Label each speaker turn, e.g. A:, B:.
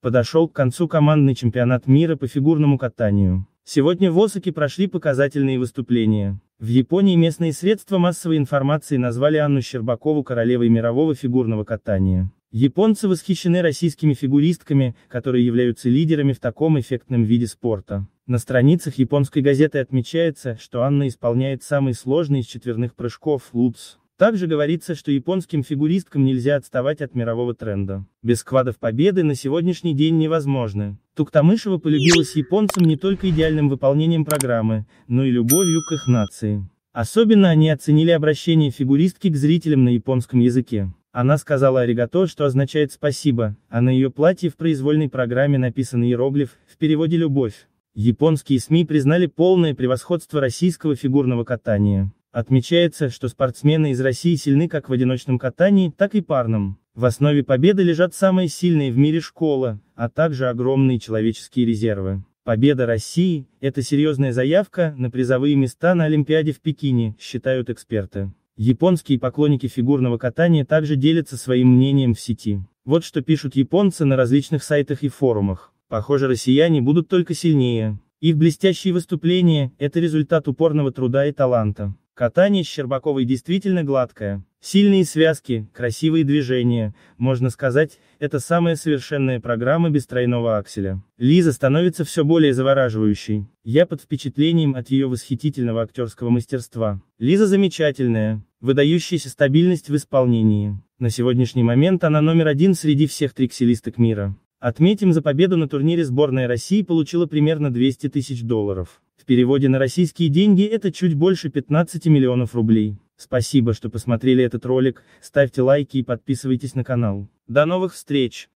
A: Подошел к концу командный чемпионат мира по фигурному катанию. Сегодня в Осаке прошли показательные выступления. В Японии местные средства массовой информации назвали Анну Щербакову королевой мирового фигурного катания. Японцы восхищены российскими фигуристками, которые являются лидерами в таком эффектном виде спорта. На страницах японской газеты отмечается, что Анна исполняет самый сложный из четверных прыжков – лупс. Также говорится, что японским фигуристкам нельзя отставать от мирового тренда. Без квадов победы на сегодняшний день невозможны. Туктамышева полюбилась японцам не только идеальным выполнением программы, но и любовью к их нации. Особенно они оценили обращение фигуристки к зрителям на японском языке. Она сказала «аригато», что означает «спасибо», а на ее платье в произвольной программе написан иероглиф, в переводе «любовь». Японские СМИ признали полное превосходство российского фигурного катания. Отмечается, что спортсмены из России сильны как в одиночном катании, так и парном. В основе победы лежат самые сильные в мире школа, а также огромные человеческие резервы. Победа России – это серьезная заявка на призовые места на Олимпиаде в Пекине, считают эксперты. Японские поклонники фигурного катания также делятся своим мнением в сети. Вот что пишут японцы на различных сайтах и форумах. Похоже, россияне будут только сильнее. Их блестящие выступления – это результат упорного труда и таланта. Катание с Щербаковой действительно гладкое. Сильные связки, красивые движения, можно сказать, это самая совершенная программа без тройного акселя. Лиза становится все более завораживающей. Я под впечатлением от ее восхитительного актерского мастерства. Лиза замечательная, выдающаяся стабильность в исполнении. На сегодняшний момент она номер один среди всех трикселисток мира. Отметим, за победу на турнире сборная России получила примерно 200 тысяч долларов. В переводе на российские деньги это чуть больше 15 миллионов рублей. Спасибо, что посмотрели этот ролик, ставьте лайки и подписывайтесь на канал. До новых встреч!